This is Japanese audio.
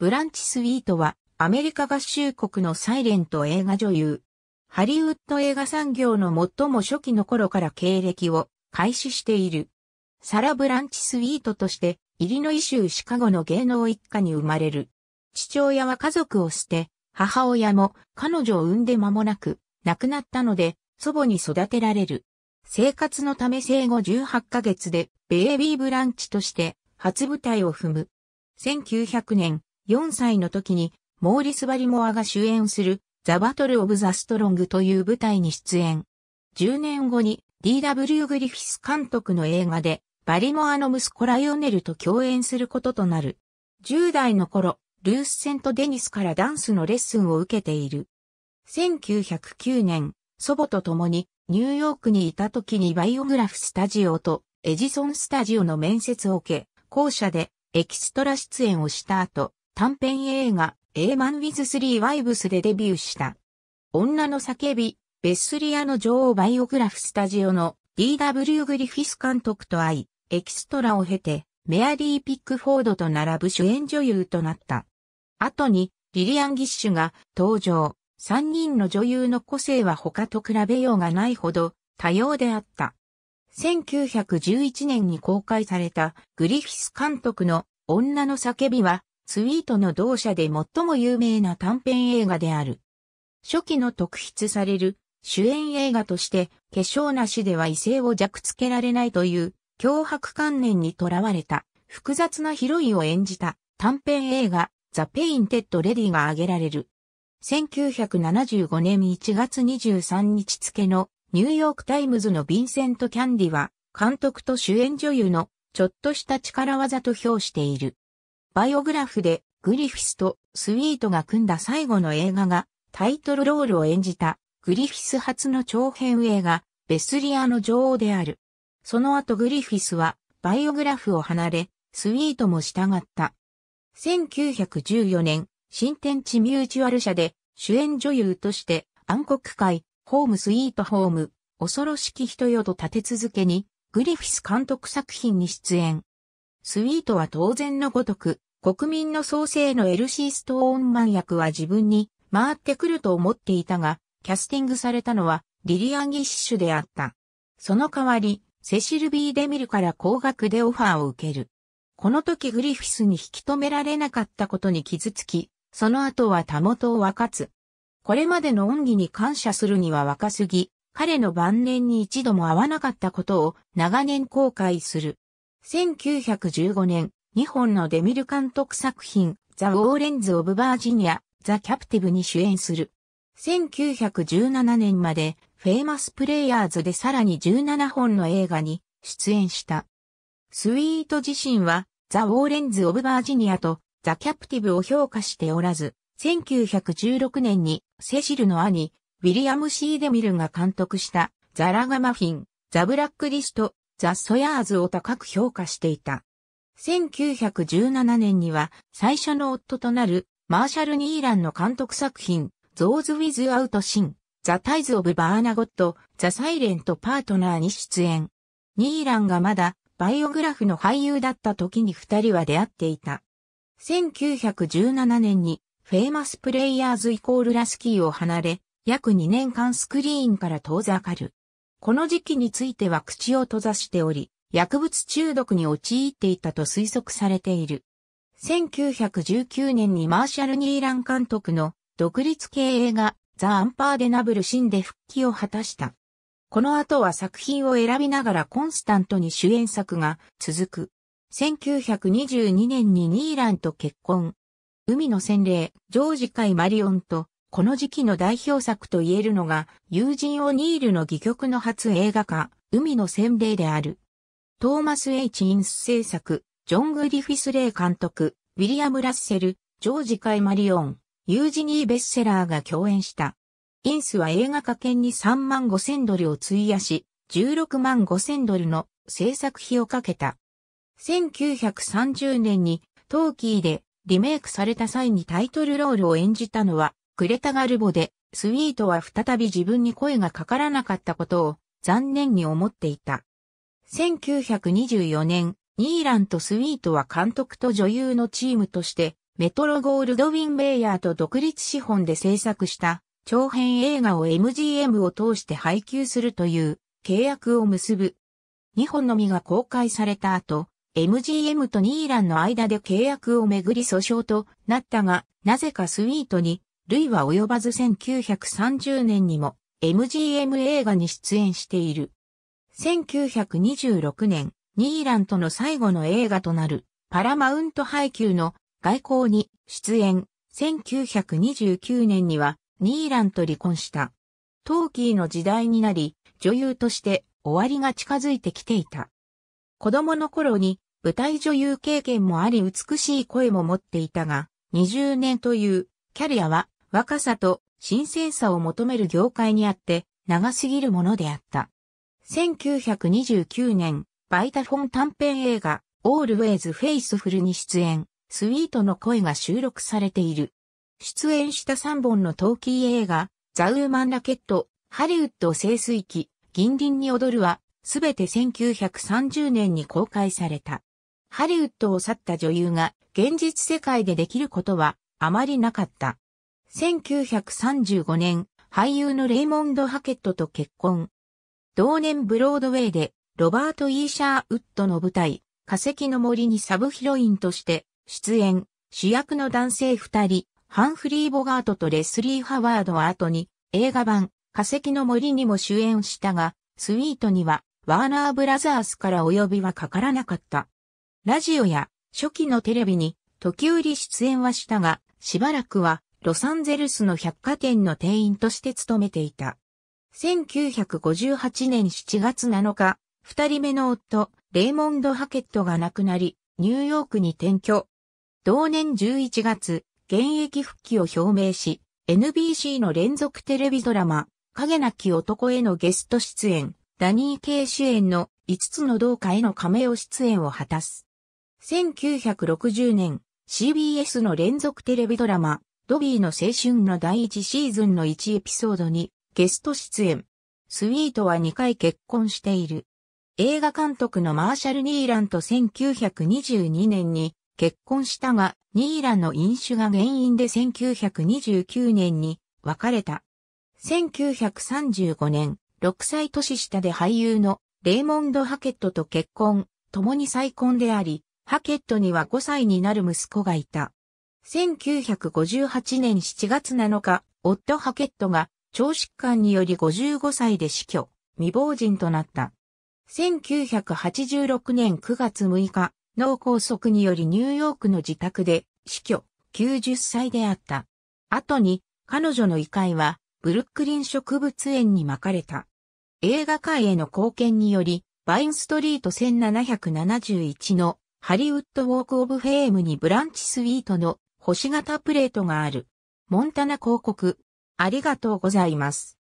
ブランチ・スウィートは、アメリカ合衆国のサイレント映画女優。ハリウッド映画産業の最も初期の頃から経歴を開始している。サラ・ブランチ・スウィートとして、イリノイ州シカゴの芸能一家に生まれる。父親は家族を捨て、母親も彼女を産んで間もなく亡くなったので、祖母に育てられる。生活のため生後18ヶ月でベイビーブランチとして初舞台を踏む。1900年、4歳の時に、モーリス・バリモアが主演する、ザ・バトル・オブ・ザ・ストロングという舞台に出演。10年後に、D.W. グリフィス監督の映画で、バリモアの息子ライオネルと共演することとなる。10代の頃、ルースセント・デニスからダンスのレッスンを受けている。1909年、祖母と共にニューヨークにいた時にバイオグラフスタジオとエジソンスタジオの面接を受け、校舎でエキストラ出演をした後、短編映画、A Man with Three Wives でデビューした。女の叫び、ベッスリアの女王バイオグラフスタジオの D.W. グリフィス監督と会い、エキストラを経て、メアリー・ピックフォードと並ぶ主演女優となった。後に、リリアン・ギッシュが登場。三人の女優の個性は他と比べようがないほど多様であった。1911年に公開されたグリフィス監督の女の叫びはスウィートの同社で最も有名な短編映画である。初期の特筆される主演映画として、化粧なしでは異性を弱つけられないという脅迫観念にとらわれた複雑なヒロインを演じた短編映画ザ・ペインテッド・レディが挙げられる。1975年1月23日付のニューヨークタイムズのヴィンセント・キャンディは監督と主演女優のちょっとした力技と評している。バイオグラフでグリフィスとスウィートが組んだ最後の映画がタイトルロールを演じたグリフィス初の長編映画ベスリアの女王である。その後グリフィスはバイオグラフを離れスウィートも従った。1914年新天地ミューチュアル社で主演女優として暗黒界ホームスイートホーム恐ろしき人よと立て続けにグリフィス監督作品に出演。スウィートは当然のごとく、国民の創生のエルシー・ストーンマン役は自分に回ってくると思っていたが、キャスティングされたのはリリアン・ギッシュであった。その代わり、セシル・ビー・デミルから高額でオファーを受ける。この時グリフィスに引き止められなかったことに傷つき、その後はたもとを分かつ。これまでの恩義に感謝するには若すぎ、彼の晩年に一度も会わなかったことを長年後悔する。1915年、日本のデミル監督作品、ザ・ウォーレンズ・オブ・バージニア、ザ・キャプティブに主演する。1917年まで、フェイマス・プレイヤーズでさらに17本の映画に出演した。スウィート自身は、ザ・ウォーレンズ・オブ・バージニアと、ザ・キャプティブを評価しておらず、1916年に、セシルの兄、ウィリアム・シー・デミルが監督した、ザ・ラガマフィン、ザ・ブラックリスト、ザ・ソヤーズを高く評価していた。1917年には最初の夫となるマーシャル・ニーランの監督作品、ゾーズ・ウィズ・アウト・シン、ザ・タイズ・オブ・バーナゴット、ザ・サイレント・パートナーに出演。ニーランがまだバイオグラフの俳優だった時に二人は出会っていた。1917年にフェイマス・プレイヤーズ・イコール・ラスキーを離れ、約2年間スクリーンから遠ざかる。この時期については口を閉ざしており、薬物中毒に陥っていたと推測されている。1919年にマーシャル・ニーラン監督の独立系映画ザ・アンパーデナブル・シンで復帰を果たした。この後は作品を選びながらコンスタントに主演作が続く。1922年にニーランと結婚。海の洗礼、ジョージ・カイ・マリオンとこの時期の代表作と言えるのが、友人オニールの戯曲の初映画化、海の洗礼である。トーマス・エイチ・インス制作、ジョン・グリフィス・レイ監督、ウィリアム・ラッセル、ジョージ・カイ・マリオン、ユージニー・ベッセラーが共演した。インスは映画化券に3万5千ドルを費やし、16万5千ドルの制作費をかけた。1930年にトーキーでリメイクされた際にタイトルロールを演じたのはクレタガルボで、スウィートは再び自分に声がかからなかったことを残念に思っていた。1924年、ニーランとスウィートは監督と女優のチームとして、メトロゴールドウィン・ベイヤーと独立資本で制作した長編映画を MGM を通して配給するという契約を結ぶ。日本のみが公開された後、MGM とニーランの間で契約をめぐり訴訟となったが、なぜかスウィートに類は及ばず1930年にも MGM 映画に出演している。1926年、ニーランとの最後の映画となるパラマウント配給の外交に出演。1929年にはニーランと離婚した。トーキーの時代になり、女優として終わりが近づいてきていた。子供の頃に舞台女優経験もあり美しい声も持っていたが、20年というキャリアは若さと新鮮さを求める業界にあって長すぎるものであった。1929年、バイタフォン短編映画、オールウェイズ・フェイスフルに出演、スイートの声が収録されている。出演した3本のトーキー映画、ザウーマンラケット、ハリウッド清水記、銀鱗に踊るは、すべて1930年に公開された。ハリウッドを去った女優が現実世界でできることはあまりなかった。1935年、俳優のレイモンド・ハケットと結婚。同年ブロードウェイで、ロバート・イーシャーウッドの舞台、化石の森にサブヒロインとして、出演、主役の男性二人、ハンフリー・ボガートとレスリー・ハワードは後に、映画版、化石の森にも主演したが、スイートには、ワーナーブラザースからお呼びはかからなかった。ラジオや、初期のテレビに、時折出演はしたが、しばらくは、ロサンゼルスの百貨店の店員として勤めていた。1958年7月7日、二人目の夫、レイモンド・ハケットが亡くなり、ニューヨークに転居。同年11月、現役復帰を表明し、NBC の連続テレビドラマ、影なき男へのゲスト出演、ダニー・ケイ主演の5つの動画への亀を出演を果たす。1960年、CBS の連続テレビドラマ、ドビーの青春の第1シーズンの1エピソードにゲスト出演。スウィートは2回結婚している。映画監督のマーシャル・ニーランと1922年に結婚したが、ニーランの飲酒が原因で1929年に別れた。1935年、6歳年下で俳優のレイモンド・ハケットと結婚、共に再婚であり、ハケットには5歳になる息子がいた。1958年7月7日、オット・ハケットが腸疾患により55歳で死去、未亡人となった。1986年9月6日、脳梗塞によりニューヨークの自宅で死去、90歳であった。後に、彼女の遺体は、ブルックリン植物園に巻かれた。映画界への貢献により、バインストリート1771のハリウッドウォークオブフェームにブランチスイートの星型プレートがある。モンタナ広告。ありがとうございます。